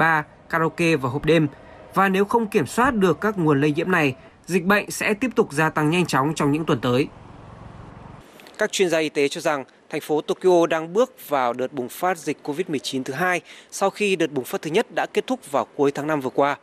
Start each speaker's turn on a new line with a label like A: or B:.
A: bar, karaoke và hộp đêm. Và nếu không kiểm soát được các nguồn lây nhiễm này, dịch bệnh sẽ tiếp tục gia tăng nhanh chóng trong những tuần tới. Các chuyên gia y tế cho rằng thành phố Tokyo đang bước vào đợt bùng phát dịch COVID-19 thứ hai sau khi đợt bùng phát thứ nhất đã kết thúc vào cuối tháng 5 vừa qua.